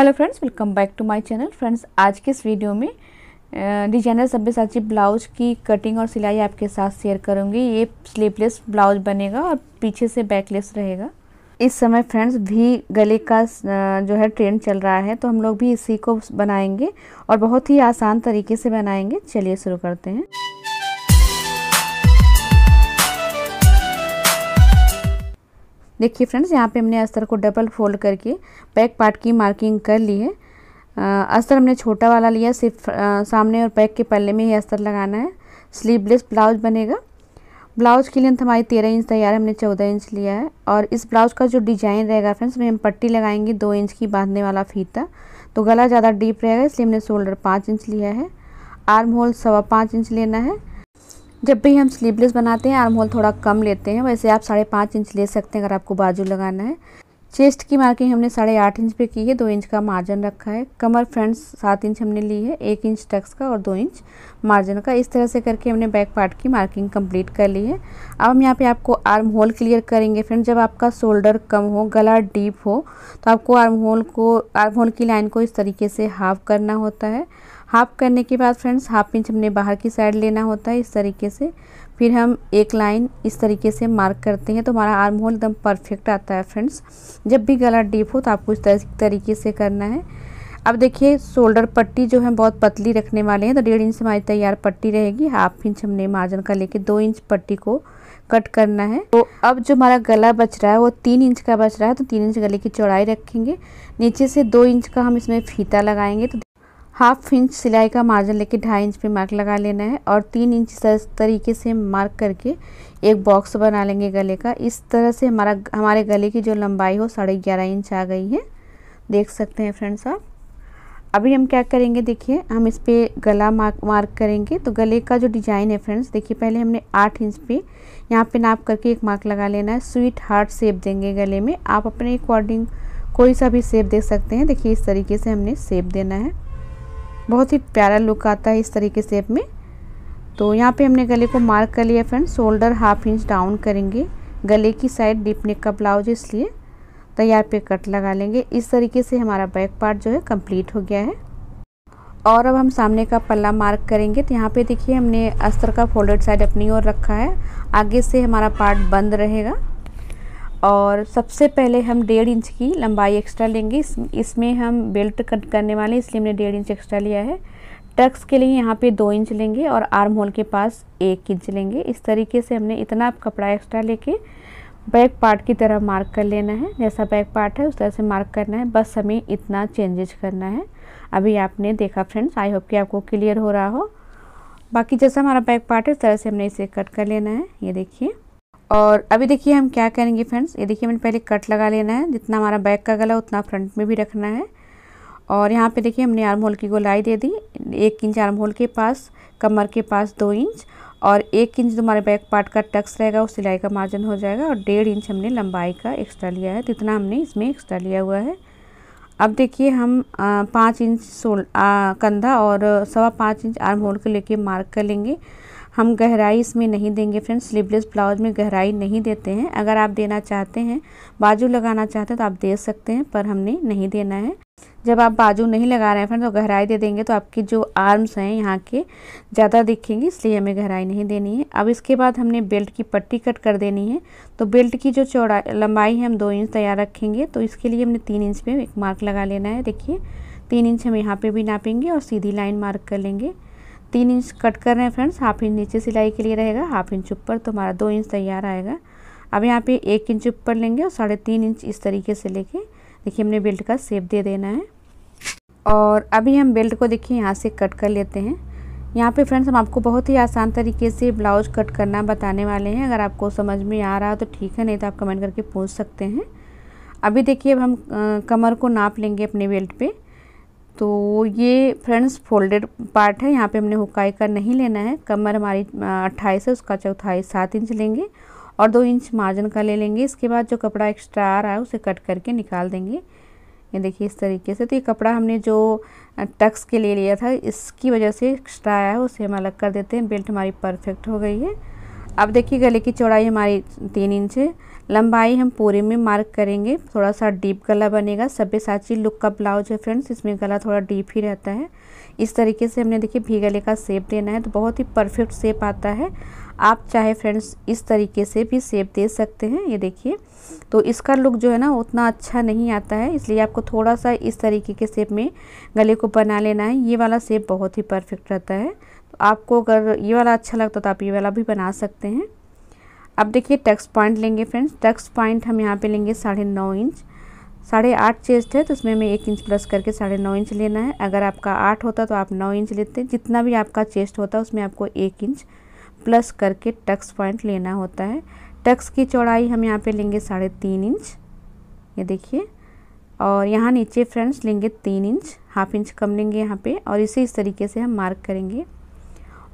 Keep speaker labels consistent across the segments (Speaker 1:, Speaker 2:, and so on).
Speaker 1: hello friends welcome back to my channel friends आज के इस वीडियो में डिजाइनर सभ्यसाची ब्लाउज की कटिंग और सिलाई आपके साथ शेयर करूंगी ये स्लीवलेस ब्लाउज बनेगा और पीछे से बैकलेस रहेगा इस समय फ्रेंड्स भी गले का जो है ट्रेंड चल रहा है तो हम लोग भी इसी को बनाएंगे और बहुत ही आसान तरीके से बनाएंगे चलिए शुरू करते हैं देखिए फ्रेंड्स यहाँ पे हमने अस्तर को डबल फोल्ड करके बैक पार्ट की मार्किंग कर ली है अस्तर हमने छोटा वाला लिया सिर्फ सामने और बैक के पल्ले में ही अस्तर लगाना है स्लीवलेस ब्लाउज बनेगा ब्लाउज की लेंथ हमारी तेरह इंच तैयार है हमने चौदह इंच लिया है और इस ब्लाउज का जो डिजाइन रहेगा फ्रेंड्स में हम पट्टी लगाएंगे दो इंच की बांधने वाला फीता तो गला ज़्यादा डीप रहेगा इसलिए हमने शोल्डर पाँच इंच लिया है आर्म होल सवा पाँच इंच लेना है जब भी हम स्लीवलेस बनाते हैं आर्म होल थोड़ा कम लेते हैं वैसे आप साढ़े पाँच इंच ले सकते हैं अगर आपको बाजू लगाना है चेस्ट की मार्किंग हमने साढ़े आठ इंच पे की है दो इंच का मार्जिन रखा है कमर फ्रंट्स सात इंच हमने ली है एक इंच टक्स का और दो इंच मार्जिन का इस तरह से करके हमने बैक पार्ट की मार्किंग कंप्लीट कर ली है अब हम यहाँ पे आपको आर्म होल क्लियर करेंगे फ्रेंड जब आपका शोल्डर कम हो गला डीप हो तो आपको आर्म होल को आर्म होल की लाइन को इस तरीके से हाफ करना होता है हाफ करने के बाद फ्रेंड्स हाफ इंच हमने बाहर की साइड लेना होता है इस तरीके से फिर हम एक लाइन इस तरीके से मार्क करते हैं तो हमारा आर्म होल एकदम परफेक्ट आता है फ्रेंड्स जब भी गला डीप हो तो आपको इस तरीके से करना है अब देखिए शोल्डर पट्टी जो है बहुत पतली रखने वाले हैं तो डेढ़ इंच हमारी तैयार पट्टी रहेगी हाफ इंच हमने मार्जिन का लेके दो इंच पट्टी को कट करना है तो अब जो हमारा गला बच रहा है वो तीन इंच का बच रहा है तो तीन इंच गले की चौड़ाई रखेंगे नीचे से दो इंच का हम इसमें फीता लगाएंगे तो हाफ इंच सिलाई का मार्जिन लेके ढाई इंच पे मार्क लगा लेना है और तीन इंच तरीके से मार्क करके एक बॉक्स बना लेंगे गले का इस तरह से हमारा हमारे गले की जो लंबाई हो साढ़े ग्यारह इंच आ गई है देख सकते हैं फ्रेंड्स आप अभी हम क्या करेंगे देखिए हम इस पर गला मार्क मार्क करेंगे तो गले का जो डिज़ाइन है फ्रेंड्स देखिए पहले हमने आठ इंच पे यहाँ पे नाप करके एक मार्क लगा लेना है स्वीट हार्ट शेप देंगे गले में आप अपने अकॉर्डिंग कोई सा भी शेप दे सकते हैं देखिए इस तरीके से हमने शेप देना है बहुत ही प्यारा लुक आता है इस तरीके सेप में तो यहाँ पे हमने गले को मार्क कर लिया friend shoulder half inch down करेंगे गले की साइड डीप नेक का ब्लाउज इसलिए तैयार पे कट लगा लेंगे इस तरीके से हमारा बैक पार्ट जो है कंप्लीट हो गया है और अब हम सामने का पल्ला मार्क करेंगे तो यहाँ पे देखिए हमने अस्तर का फोल्डेड साइड अपनी ओर रखा है आगे से हमारा पार्ट बंद रहेगा और सबसे पहले हम डेढ़ इंच की लंबाई एक्स्ट्रा लेंगे इस, इसमें हम बेल्ट कट करने वाले इसलिए हमने डेढ़ इंच एक्स्ट्रा लिया है टक्स के लिए यहाँ पे दो इंच लेंगे और आर्म होल के पास एक इंच लेंगे इस तरीके से हमने इतना कपड़ा एक्स्ट्रा लेके बैक पार्ट की तरह मार्क कर लेना है जैसा बैक पार्ट है उस तरह से मार्क करना है बस हमें इतना चेंजेज करना है अभी आपने देखा फ्रेंड्स आई होप कि आपको क्लियर हो रहा हो बाकी जैसा हमारा बैक पार्ट है उस तरह से हमने इसे कट कर लेना है ये देखिए और अभी देखिए हम क्या करेंगे फ्रेंड्स ये देखिए मैंने पहले कट लगा लेना है जितना हमारा बैक का गला उतना फ्रंट में भी रखना है और यहाँ पे देखिए हमने आर्म होल की गोलाई दे दी एक इंच आर्म होल के पास कमर के पास दो इंच और एक इंच जो हमारे बैक पार्ट का टक्स रहेगा उस सिलाई का मार्जिन हो जाएगा और डेढ़ इंच हमने लंबाई का एक्स्ट्रा लिया है जितना हमने इसमें एक्स्ट्रा लिया हुआ है अब देखिए हम पाँच इंच सोल कंधा और सवा पाँच इंच आर्म होल को लेके मार्क कर लेंगे हम गहराई इसमें नहीं देंगे फ्रेंड्स स्लीवलेस ब्लाउज में गहराई नहीं देते हैं अगर आप देना चाहते हैं बाजू लगाना चाहते हैं तो आप दे सकते हैं पर हमने नहीं देना है जब आप बाजू नहीं लगा रहे हैं फ्रेंड्स तो गहराई दे देंगे तो आपकी जो आर्म्स हैं यहाँ के ज़्यादा दिखेंगे इसलिए हमें गहराई नहीं देनी है अब इसके बाद हमने बेल्ट की पट्टी कट कर देनी है तो बेल्ट की जो चौड़ा लंबाई है हम दो इंच तैयार रखेंगे तो इसके लिए हमने तीन इंच पर एक मार्क लगा लेना है देखिए तीन इंच हम यहाँ पर भी नापेंगे और सीधी लाइन मार्क कर लेंगे तीन इंच कट कर रहे हैं फ्रेंड्स हाफ इंच नीचे सिलाई के लिए रहेगा हाफ इंच ऊपर तो हमारा दो इंच तैयार आएगा अब यहाँ पे एक इंच ऊपर लेंगे और साढ़े तीन इंच इस तरीके से लेके देखिए हमने बेल्ट का सेप दे देना है और अभी हम बेल्ट को देखिए यहाँ से कट कर लेते हैं यहाँ पे फ्रेंड्स हम आपको बहुत ही आसान तरीके से ब्लाउज कट करना बताने वाले हैं अगर आपको समझ में आ रहा है तो ठीक है नहीं तो आप कमेंट करके पूछ सकते हैं अभी देखिए अब हम कमर को नाप लेंगे अपने बेल्ट पे तो ये फ्रेंड्स फोल्डेड पार्ट है यहाँ पे हमने हुकाई का नहीं लेना है कमर हमारी अट्ठाईस है उसका चौथाई सात इंच लेंगे और दो इंच मार्जिन का ले लेंगे इसके बाद जो कपड़ा एक्स्ट्रा आ रहा है उसे कट करके निकाल देंगे ये देखिए इस तरीके से तो ये कपड़ा हमने जो टक्स के ले लिया था इसकी वजह से एक्स्ट्रा आया है उसे हम अलग कर देते हैं बेल्ट हमारी परफेक्ट हो गई है अब देखिए गले की चौड़ाई हमारी तीन इंच है लंबाई हम पूरे में मार्क करेंगे थोड़ा सा डीप गला बनेगा साची लुक का ब्लाउज है फ्रेंड्स इसमें गला थोड़ा डीप ही रहता है इस तरीके से हमने देखिए भी गले का सेप देना है तो बहुत ही परफेक्ट सेप आता है आप चाहे फ्रेंड्स इस तरीके से भी सेप दे सकते हैं ये देखिए तो इसका लुक जो है ना उतना अच्छा नहीं आता है इसलिए आपको थोड़ा सा इस तरीके के सेप में गले को बना लेना है ये वाला सेप बहुत ही परफेक्ट रहता है तो आपको अगर ये वाला अच्छा लगता तो आप ये वाला भी बना सकते हैं अब देखिए टक्स पॉइंट लेंगे फ्रेंड्स टक्स पॉइंट हम यहाँ पे लेंगे साढ़े नौ इंच साढ़े आठ चेस्ट है तो उसमें हमें एक इंच प्लस करके साढ़े नौ इंच लेना है अगर आपका आठ होता तो आप नौ इंच लेते जितना भी आपका चेस्ट होता उसमें आपको एक इंच प्लस करके टक्स पॉइंट लेना होता है टक्स की चौड़ाई हम यहाँ पे लेंगे साढ़े तीन इंच ये देखिए और यहाँ नीचे फ्रेंड्स लेंगे तीन इंच हाफ इंच कम लेंगे यहाँ पे और इसे इस तरीके से हम मार्क करेंगे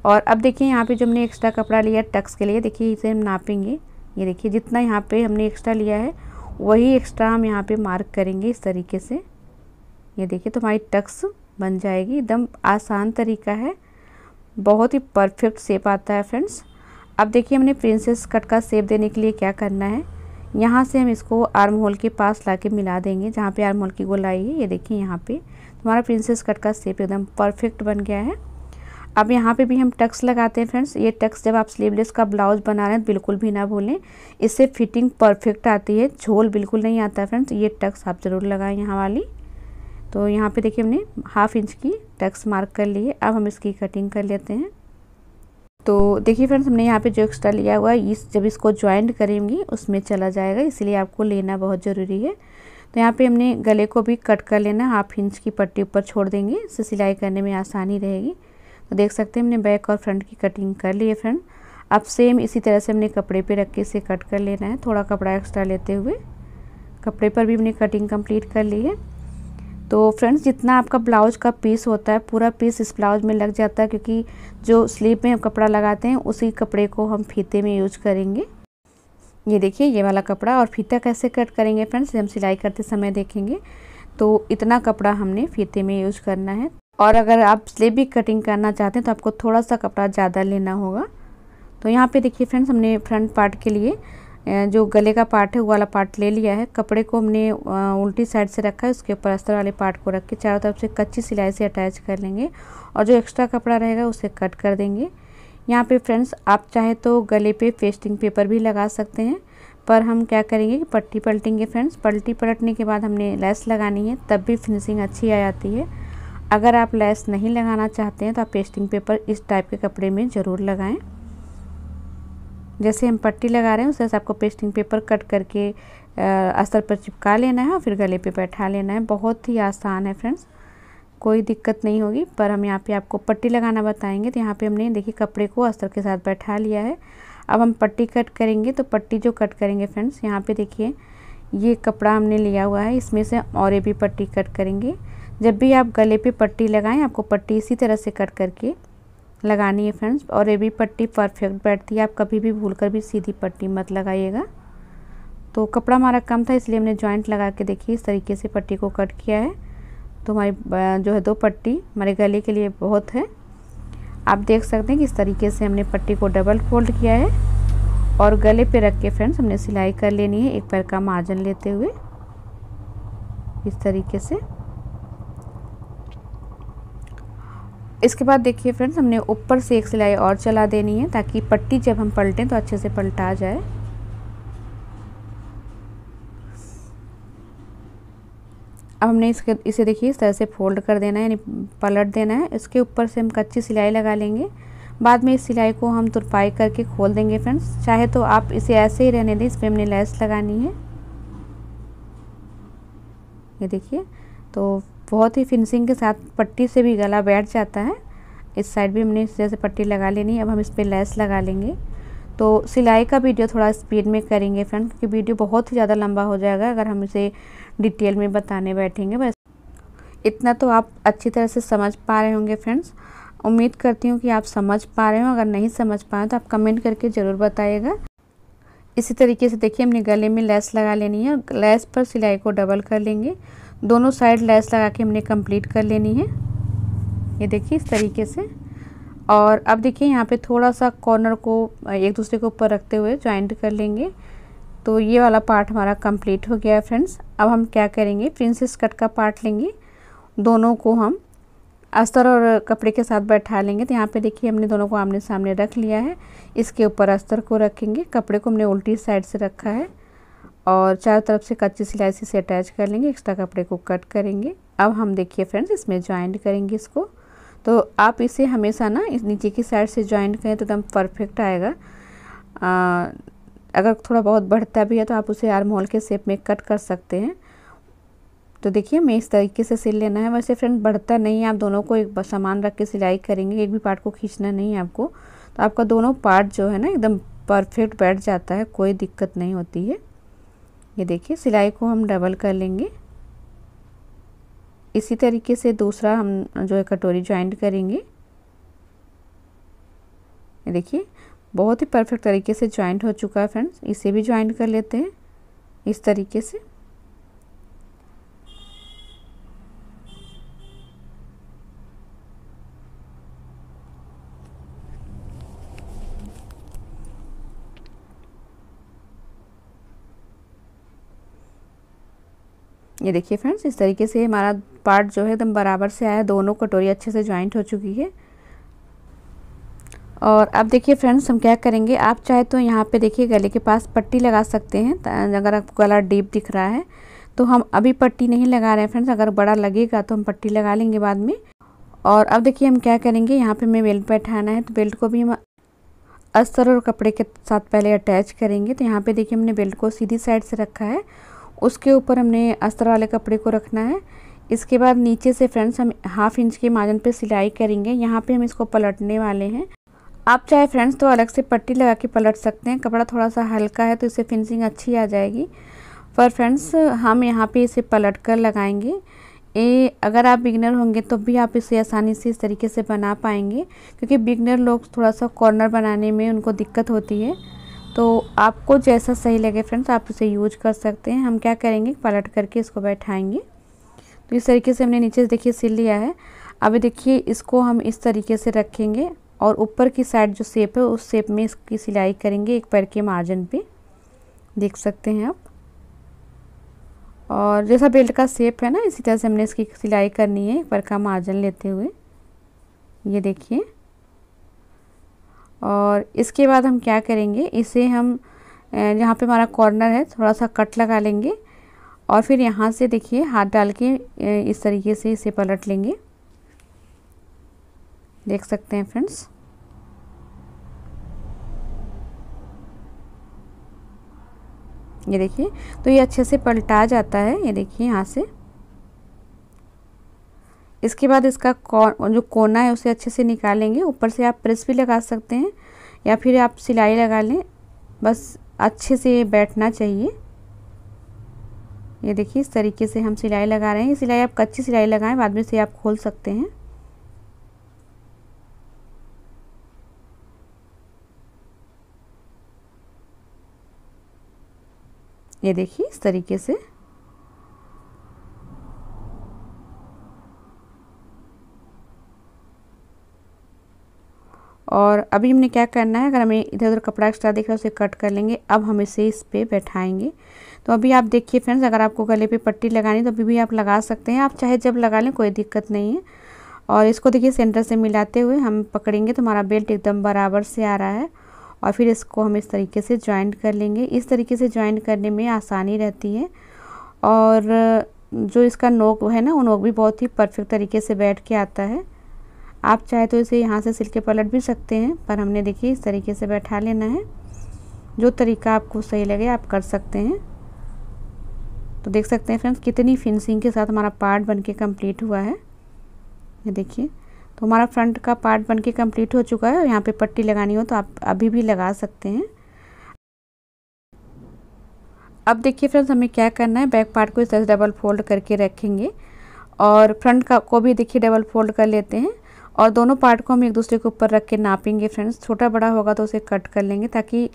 Speaker 1: और अब देखिए यहाँ पे जो हमने एक्स्ट्रा कपड़ा लिया टक्स के लिए देखिए इसे हम नापेंगे ये देखिए जितना यहाँ पे हमने एक्स्ट्रा लिया है वही एक्स्ट्रा हम यहाँ पे मार्क करेंगे इस तरीके से ये देखिए तो हमारी टक्स बन जाएगी एकदम आसान तरीका है बहुत ही परफेक्ट सेप आता है फ्रेंड्स अब देखिए हमने प्रिंसेस कट का सेप देने के लिए क्या करना है यहाँ से हम इसको आर्म होल के पास ला के मिला देंगे जहाँ पे आर्म होल की गोलाई है ये देखिए यहाँ पे हमारा प्रिंसेस कट का सेप एकदम परफेक्ट बन गया है अब यहाँ पे भी हम टक्स लगाते हैं फ्रेंड्स ये टक्स जब आप स्लीवलेस का ब्लाउज बना रहे हैं बिल्कुल भी ना भूलें इससे फिटिंग परफेक्ट आती है झोल बिल्कुल नहीं आता फ्रेंड्स ये टक्स आप ज़रूर लगाएं यहाँ वाली तो यहाँ पे देखिए हमने हाफ इंच की टक्स मार्क कर ली है अब हम इसकी कटिंग कर लेते हैं तो देखिए फ्रेंड्स हमने यहाँ पर जो एक्स्ट्रा लिया हुआ है इस जब इसको ज्वाइंट करेंगी उसमें चला जाएगा इसलिए आपको लेना बहुत ज़रूरी है तो यहाँ पे हमने गले को भी कट कर लेना हाफ इंच की पट्टी ऊपर छोड़ देंगे इससे सिलाई करने में आसानी रहेगी तो देख सकते हैं हमने बैक और फ्रंट की कटिंग कर ली है फ्रेंड अब सेम इसी तरह से हमने कपड़े पे रख के इसे कट कर लेना है थोड़ा कपड़ा एक्स्ट्रा लेते हुए कपड़े पर भी हमने कटिंग कंप्लीट कर ली है तो फ्रेंड्स जितना आपका ब्लाउज का पीस होता है पूरा पीस इस ब्लाउज में लग जाता है क्योंकि जो स्लीप में कपड़ा लगाते हैं उसी कपड़े को हम फीते में यूज करेंगे ये देखिए ये वाला कपड़ा और फीता कैसे कट करेंगे फ्रेंड्स हम सिलाई करते समय देखेंगे तो इतना कपड़ा हमने फीते में यूज करना है और अगर आप स्लेबी भी कटिंग करना चाहते हैं तो आपको थोड़ा सा कपड़ा ज़्यादा लेना होगा तो यहाँ पे देखिए फ्रेंड्स हमने फ्रंट पार्ट के लिए जो गले का पार्ट है वो वाला पार्ट ले लिया है कपड़े को हमने उल्टी साइड से रखा है उसके ऊपर अस्तर वाले पार्ट को रख के चारों तरफ से कच्ची सिलाई से अटैच कर लेंगे और जो एक्स्ट्रा कपड़ा रहेगा उसे कट कर देंगे यहाँ पे फ्रेंड्स आप चाहे तो गले पे फेस्टिंग पेपर भी लगा सकते हैं पर हम क्या करेंगे कि पट्टी पलटेंगे फ्रेंड्स पलटी पलटने के बाद हमने लेस लगानी है तब भी फिनिशिंग अच्छी आ जाती है अगर आप लेस नहीं लगाना चाहते हैं तो आप पेस्टिंग पेपर इस टाइप के कपड़े में ज़रूर लगाएं जैसे हम पट्टी लगा रहे हैं उस तरह से आपको पेस्टिंग पेपर कट करके अस्तर पर चिपका लेना है और फिर गले पे बैठा लेना है बहुत ही आसान है फ्रेंड्स कोई दिक्कत नहीं होगी पर हम यहाँ पे आपको पट्टी लगाना बताएंगे तो यहाँ पे हमने देखिए कपड़े को अस्तर के साथ बैठा लिया है अब हम पट्टी कट करेंगे तो पट्टी जो कट करेंगे फ्रेंड्स यहाँ पे देखिए ये कपड़ा हमने लिया हुआ है इसमें से और भी पट्टी कट करेंगे जब भी आप गले पे पट्टी लगाएं आपको पट्टी इसी तरह से कट करके लगानी है फ्रेंड्स और ये भी पट्टी परफेक्ट बैठती है आप कभी भी भूल कर भी सीधी पट्टी मत लगाइएगा तो कपड़ा हमारा कम था इसलिए हमने जॉइंट लगा के देखिए इस तरीके से पट्टी को कट किया है तो हमारी जो है दो पट्टी हमारे गले के लिए बहुत है आप देख सकते हैं कि इस तरीके से हमने पट्टी को डबल फोल्ड किया है और गले पे रख के फ्रेंड्स हमने सिलाई कर लेनी है एक पैर का मार्जिन लेते हुए इस तरीके से इसके बाद देखिए फ्रेंड्स हमने ऊपर से एक सिलाई और चला देनी है ताकि पट्टी जब हम पलटें तो अच्छे से पलटा जाए अब हमने इसके इसे देखिए इस तरह से फोल्ड कर देना है यानी पलट देना है इसके ऊपर से हम कच्ची सिलाई लगा लेंगे बाद में इस सिलाई को हम तुरपाई करके खोल देंगे फ्रेंड्स चाहे तो आप इसे ऐसे ही रहने दें इस पर हमने लैस लगानी है ये देखिए तो बहुत ही फिनिशिंग के साथ पट्टी से भी गला बैठ जाता है इस साइड भी हमने इस तरह से पट्टी लगा लेनी है अब हम इस पर लेस लगा लेंगे तो सिलाई का वीडियो थोड़ा स्पीड में करेंगे फ्रेंड क्योंकि वीडियो बहुत ही ज़्यादा लंबा हो जाएगा अगर हम इसे डिटेल में बताने बैठेंगे बस इतना तो आप अच्छी तरह से समझ पा रहे होंगे फ्रेंड्स उम्मीद करती हूँ कि आप समझ पा रहे हो अगर नहीं समझ पाए तो आप कमेंट करके ज़रूर बताइएगा इसी तरीके से देखिए हमने गले में लेस लगा लेनी है लेस पर सिलाई को डबल कर लेंगे दोनों साइड लेस लगा के हमने कंप्लीट कर लेनी है ये देखिए इस तरीके से और अब देखिए यहाँ पे थोड़ा सा कॉर्नर को एक दूसरे के ऊपर रखते हुए ज्वाइंट कर लेंगे तो ये वाला पार्ट हमारा कंप्लीट हो गया है फ्रेंड्स अब हम क्या करेंगे प्रिंसेस कट का पार्ट लेंगे दोनों को हम अस्तर और कपड़े के साथ बैठा लेंगे तो यहाँ पे देखिए हमने दोनों को आमने सामने रख लिया है इसके ऊपर अस्तर को रखेंगे कपड़े को हमने उल्टी साइड से रखा है और चारों तरफ से कच्ची सिलाई से अटैच कर लेंगे एक्स्ट्रा कपड़े को कट करेंगे अब हम देखिए फ्रेंड्स इसमें ज्वाइंट करेंगे इसको तो आप इसे हमेशा ना इस नीचे की साइड से ज्वाइंट करें तो एकदम परफेक्ट आएगा आ, अगर थोड़ा बहुत बढ़ता भी है तो आप उसे आर्म होल के शेप में कट कर सकते हैं तो देखिए मैं इस तरीके से सिल लेना है वैसे फ्रेंड बढ़ता नहीं है आप दोनों को एक सामान रख के सिलाई करेंगे एक भी पार्ट को खींचना नहीं है आपको तो आपका दोनों पार्ट जो है ना एकदम परफेक्ट बैठ जाता है कोई दिक्कत नहीं होती है ये देखिए सिलाई को हम डबल कर लेंगे इसी तरीके से दूसरा हम जो है कटोरी ज्वाइंट करेंगे ये देखिए बहुत ही परफेक्ट तरीके से ज्वाइंट हो चुका है फ्रेंड्स इसे भी ज्वाइंट कर लेते हैं इस तरीके से ये देखिए फ्रेंड्स इस तरीके से हमारा पार्ट जो है एकदम बराबर से आया दोनों कटोरी अच्छे से ज्वाइंट हो चुकी है और अब देखिए फ्रेंड्स हम क्या करेंगे आप चाहे तो यहाँ पे देखिए गले के पास पट्टी लगा सकते हैं अगर आपको गला डीप दिख रहा है तो हम अभी पट्टी नहीं लगा रहे हैं फ्रेंड्स अगर बड़ा लगेगा तो हम पट्टी लगा लेंगे बाद में और अब देखिए हम क्या करेंगे यहाँ पे हमें बेल्ट बैठाना है तो बेल्ट को भी हम अस्तर और कपड़े के साथ पहले अटैच करेंगे तो यहाँ पर देखिए हमने बेल्ट को सीधी साइड से रखा है उसके ऊपर हमने अस्तर वाले कपड़े को रखना है इसके बाद नीचे से फ्रेंड्स हम हाफ इंच के मार्जिन पे सिलाई करेंगे यहाँ पे हम इसको पलटने वाले हैं आप चाहे फ्रेंड्स तो अलग से पट्टी लगा के पलट सकते हैं कपड़ा थोड़ा सा हल्का है तो इसे फिनिशिंग अच्छी आ जाएगी पर फ्रेंड्स हम यहाँ पे इसे पलट कर लगाएंगे ये अगर आप बिगनर होंगे तो भी आप इसे आसानी से इस तरीके से बना पाएंगे क्योंकि बिगनर लोग थोड़ा सा कॉर्नर बनाने में उनको दिक्कत होती है तो आपको जैसा सही लगे फ्रेंड्स आप उसे यूज कर सकते हैं हम क्या करेंगे पलट करके इसको बैठाएंगे तो इस तरीके से हमने नीचे देखिए सिल लिया है अभी देखिए इसको हम इस तरीके से रखेंगे और ऊपर की साइड जो सेप है उस सेप में इसकी सिलाई करेंगे एक पैर के मार्जिन पे देख सकते हैं आप और जैसा बेल्ट का सेप है ना इसी तरह से हमने इसकी सिलाई करनी है एक पैर का मार्जिन लेते हुए ये देखिए और इसके बाद हम क्या करेंगे इसे हम जहाँ पे हमारा कॉर्नर है थोड़ा सा कट लगा लेंगे और फिर यहाँ से देखिए हाथ डाल के इस तरीके से इसे पलट लेंगे देख सकते हैं फ्रेंड्स ये देखिए तो ये अच्छे से पलटा जाता है ये देखिए यहाँ से इसके बाद इसका कौ, जो कोना है उसे अच्छे से निकालेंगे ऊपर से आप प्रेस भी लगा सकते हैं या फिर आप सिलाई लगा लें बस अच्छे से ये बैठना चाहिए ये देखिए इस तरीके से हम सिलाई लगा रहे हैं ये सिलाई आप कच्ची सिलाई लगाएं बाद में से आप खोल सकते हैं ये देखिए इस तरीके से और अभी हमने क्या करना है अगर हमें इधर उधर कपड़ा एक्स्ट्रा दिख रहा है उसे कट कर लेंगे अब हम इसे इस पर बैठाएंगे तो अभी आप देखिए फ्रेंड्स अगर आपको गले पे पट्टी लगानी तो अभी भी आप लगा सकते हैं आप चाहे जब लगा लें कोई दिक्कत नहीं है और इसको देखिए सेंटर से मिलाते हुए हम पकड़ेंगे तो हमारा बेल्ट एकदम बराबर से आ रहा है और फिर इसको हम इस तरीके से ज्वाइंट कर लेंगे इस तरीके से ज्वाइंट करने में आसानी रहती है और जो इसका नोक है ना वो नोक भी बहुत ही परफेक्ट तरीके से बैठ के आता है आप चाहे तो इसे यहाँ से सिल के पलट भी सकते हैं पर हमने देखिए इस तरीके से बैठा लेना है जो तरीका आपको सही लगे आप कर सकते हैं तो देख सकते हैं फ्रेंड्स कितनी फिनिशिंग के साथ हमारा पार्ट बन के कम्प्लीट हुआ है ये देखिए तो हमारा फ्रंट का पार्ट बन के कम्प्लीट हो चुका है और यहाँ पे पट्टी लगानी हो तो आप अभी भी लगा सकते हैं अब देखिए फ्रेंड्स हमें क्या करना है बैक पार्ट को इस तरह से डबल फोल्ड करके रखेंगे और फ्रंट का को भी देखिए डबल फोल्ड कर लेते हैं और दोनों पार्ट को हम एक दूसरे के ऊपर रख के नापेंगे फ्रेंड्स छोटा बड़ा होगा तो उसे कट कर लेंगे ताकि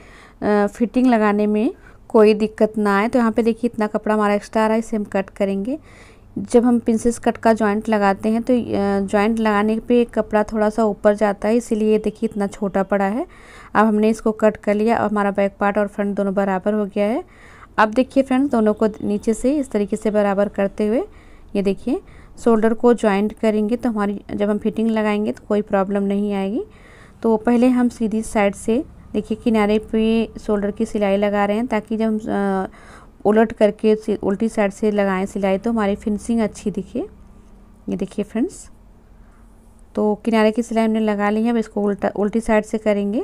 Speaker 1: फिटिंग लगाने में कोई दिक्कत ना आए तो यहाँ पे देखिए इतना कपड़ा हमारा एक्स्ट्रा आ रहा है इसे हम कट करेंगे जब हम पिंसेस कट का जॉइंट लगाते हैं तो जॉइंट लगाने पे कपड़ा थोड़ा सा ऊपर जाता है इसीलिए देखिए इतना छोटा पड़ा है अब हमने इसको कट कर लिया और हमारा बैक पार्ट और फ्रंट दोनों बराबर हो गया है अब देखिए फ्रेंड्स दोनों को नीचे से इस तरीके से बराबर करते हुए ये देखिए शोल्डर को ज्वाइंट करेंगे तो हमारी जब हम फिटिंग लगाएंगे तो कोई प्रॉब्लम नहीं आएगी तो पहले हम सीधी साइड से देखिए किनारे पे शोल्डर की सिलाई लगा रहे हैं ताकि जब हम उलट करके उल्टी साइड से लगाएं सिलाई तो हमारी फिनिशिंग अच्छी दिखे ये देखिए फ्रेंड्स तो किनारे की सिलाई हमने लगा ली है अब इसको उल्टा उल्टी साइड से करेंगे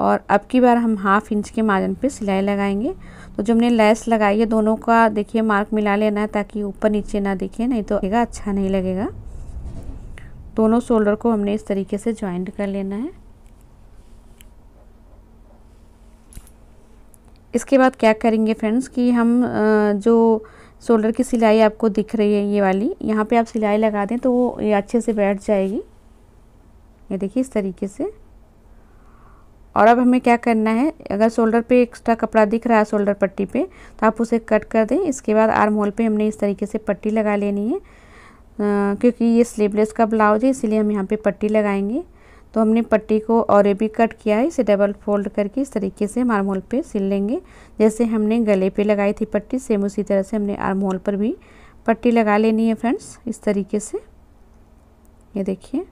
Speaker 1: और अब की बार हम हाफ इंच के मार्जिन पे सिलाई लगाएंगे तो जो हमने लेस लगाई है दोनों का देखिए मार्क मिला लेना है ताकि ऊपर नीचे ना दिखे नहीं तो अच्छा नहीं लगेगा दोनों शोल्डर को हमने इस तरीके से ज्वाइंट कर लेना है इसके बाद क्या करेंगे फ्रेंड्स कि हम जो शोल्डर की सिलाई आपको दिख रही है ये वाली यहाँ पे आप सिलाई लगा दें तो वो ये अच्छे से बैठ जाएगी ये देखिए इस तरीके से और अब हमें क्या करना है अगर शोल्डर पे एक्स्ट्रा कपड़ा दिख रहा है शोल्डर पट्टी पे तो आप उसे कट कर दें इसके बाद आर्म होल पे हमने इस तरीके से पट्टी लगा लेनी है आ, क्योंकि ये स्लीवलेस का ब्लाउज है इसीलिए हम यहाँ पे पट्टी लगाएंगे तो हमने पट्टी को और भी कट किया है इसे डबल फोल्ड करके इस तरीके से हम आर्म होल पर सिल लेंगे जैसे हमने गले पर लगाई थी पट्टी सेम उसी तरह से हमने आर्म होल पर भी पट्टी लगा लेनी है फ्रेंड्स इस तरीके से ये देखिए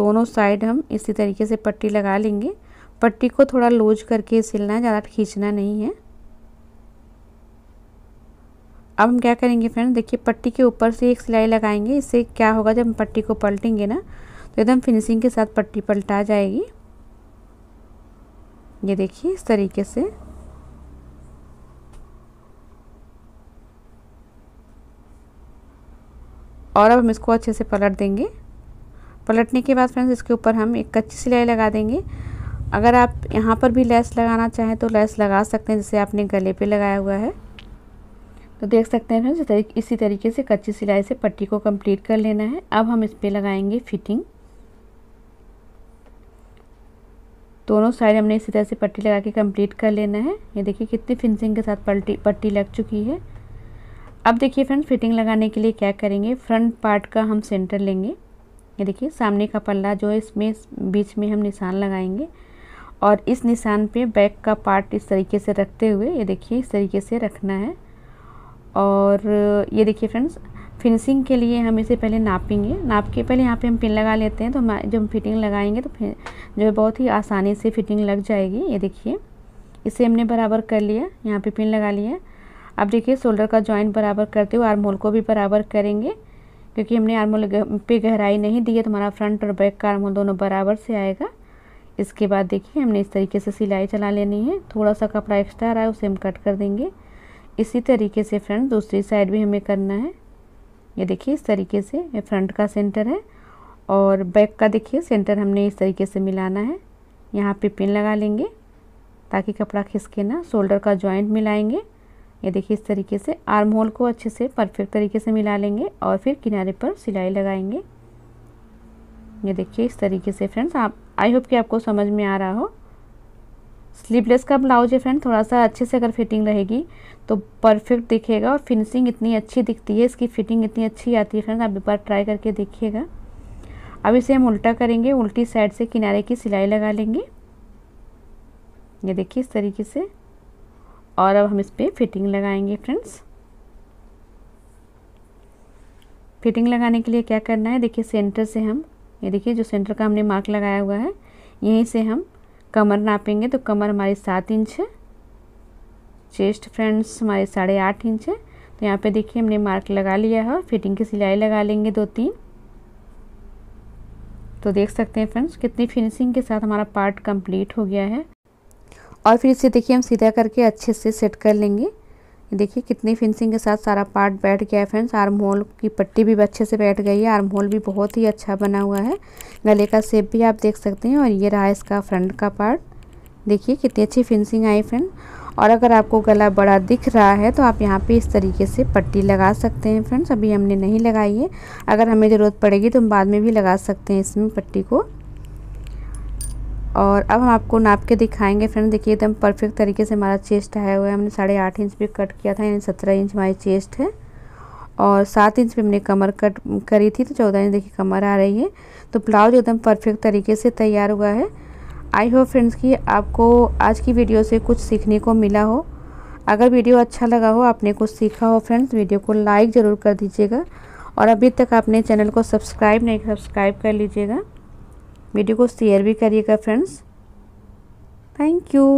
Speaker 1: दोनों साइड हम इसी तरीके से पट्टी लगा लेंगे पट्टी को थोड़ा लोज करके सिलना है ज़्यादा खींचना नहीं है अब हम क्या करेंगे फ्रेंड देखिए पट्टी के ऊपर से एक सिलाई लगाएंगे इससे क्या होगा जब हम पट्टी को पलटेंगे ना तो एकदम फिनिशिंग के साथ पट्टी पलटा जाएगी ये देखिए इस तरीके से और अब हम इसको अच्छे से पलट देंगे पलटने के बाद फ्रेंड्स इसके ऊपर हम एक कच्ची सिलाई लगा देंगे अगर आप यहाँ पर भी लेस लगाना चाहें तो लेस लगा सकते हैं जैसे आपने गले पे लगाया हुआ है तो देख सकते हैं फ्रेंड्स इसी तरीके से कच्ची सिलाई से पट्टी को कंप्लीट कर लेना है अब हम इस पर लगाएंगे फिटिंग दोनों साइड हमने इसी तरह से पट्टी लगा के कंप्लीट कर लेना है ये देखिए कितनी फिनिशिंग के साथ पलटी पट्टी लग चुकी है अब देखिए फ्रेंड्स फिटिंग लगाने के लिए क्या करेंगे फ्रंट पार्ट का हम सेंटर लेंगे ये देखिए सामने का पल्ला जो है इसमें बीच में हम निशान लगाएंगे और इस निशान पे बैक का पार्ट इस तरीके से रखते हुए ये देखिए इस तरीके से रखना है और ये देखिए फ्रेंड्स फिनिशिंग के लिए हम इसे पहले नापेंगे नाप के पहले यहाँ पे हम पिन लगा लेते हैं तो हम जब फिटिंग लगाएंगे तो फिर जो है बहुत ही आसानी से फिटिंग लग जाएगी ये देखिए इसे हमने बराबर कर लिया यहाँ पे पिन लगा लिया अब देखिए शोल्डर का जॉइंट बराबर करते हुए आर्म होल को भी बराबर करेंगे क्योंकि हमने आर्मोल पे गहराई नहीं दी है तो हमारा फ्रंट और बैक का आर्मोल दोनों बराबर से आएगा इसके बाद देखिए हमने इस तरीके से सिलाई चला लेनी है थोड़ा सा कपड़ा एक्स्ट्रा रहा है उसे हम कट कर देंगे इसी तरीके से फ्रंट दूसरी साइड भी हमें करना है ये देखिए इस तरीके से ये फ्रंट का सेंटर है और बैक का देखिए सेंटर हमने इस तरीके से मिलाना है यहाँ पे पिन लगा लेंगे ताकि कपड़ा खिसके ना शोल्डर का जॉइंट मिलाएंगे ये देखिए इस तरीके से आर्म होल को अच्छे से परफेक्ट तरीके से मिला लेंगे और फिर किनारे पर सिलाई लगाएंगे ये देखिए इस तरीके से फ्रेंड्स आप आई होप कि आपको समझ में आ रहा हो स्लीवलेस का ब्लाउज है फ्रेंड थोड़ा सा अच्छे से अगर फिटिंग रहेगी तो परफेक्ट दिखेगा और फिनिशिंग इतनी अच्छी दिखती है इसकी फिटिंग इतनी अच्छी आती है फ्रेंड्स आप एक बार ट्राई करके देखिएगा अब इसे हम उल्टा करेंगे उल्टी साइड से किनारे की सिलाई लगा लेंगे ये देखिए इस तरीके से और अब हम इस पर फिटिंग लगाएंगे फ्रेंड्स फिटिंग लगाने के लिए क्या करना है देखिए सेंटर से हम ये देखिए जो सेंटर का हमने मार्क लगाया हुआ है यहीं से हम कमर नापेंगे तो कमर हमारी सात इंच है चेस्ट फ्रेंड्स हमारे साढ़े आठ इंच है तो यहाँ पे देखिए हमने मार्क लगा लिया है फिटिंग की सिलाई लगा लेंगे दो तीन तो देख सकते हैं फ्रेंड्स कितनी फिनिशिंग के साथ हमारा पार्ट कंप्लीट हो गया है और फिर इसे देखिए हम सीधा करके अच्छे से सेट कर लेंगे देखिए कितनी फिनिशिंग के साथ सारा पार्ट बैठ गया है फ्रेंड्स आर्म होल की पट्टी भी अच्छे से बैठ गई है आर्म होल भी बहुत ही अच्छा बना हुआ है गले का सेप भी आप देख सकते हैं और ये रहा इसका फ्रंट का पार्ट देखिए कितनी अच्छी फिनिशिंग आई फ्रेंड और अगर आपको गला बड़ा दिख रहा है तो आप यहाँ पे इस तरीके से पट्टी लगा सकते हैं फ्रेंड्स अभी हमने नहीं लगाई है अगर हमें ज़रूरत पड़ेगी तो हम बाद में भी लगा सकते हैं इसमें पट्टी को और अब हम आपको नाप के दिखाएंगे फ्रेंड देखिए एकदम परफेक्ट तरीके से हमारा चेस्ट आया हुआ है हमने साढ़े आठ इंच पे कट किया था यानी सत्रह इंच हमारी चेस्ट है और सात इंच पे हमने कमर कट करी थी तो चौदह इंच देखिए कमर आ रही है तो ब्लाउज एकदम परफेक्ट तरीके से तैयार हुआ है आई होप फ्रेंड्स कि आपको आज की वीडियो से कुछ सीखने को मिला हो अगर वीडियो अच्छा लगा हो आपने कुछ सीखा हो फ्रेंड्स वीडियो को लाइक ज़रूर कर दीजिएगा और अभी तक आपने चैनल को सब्सक्राइब नहीं सब्सक्राइब कर लीजिएगा वीडियो को शेयर भी करिएगा फ्रेंड्स थैंक यू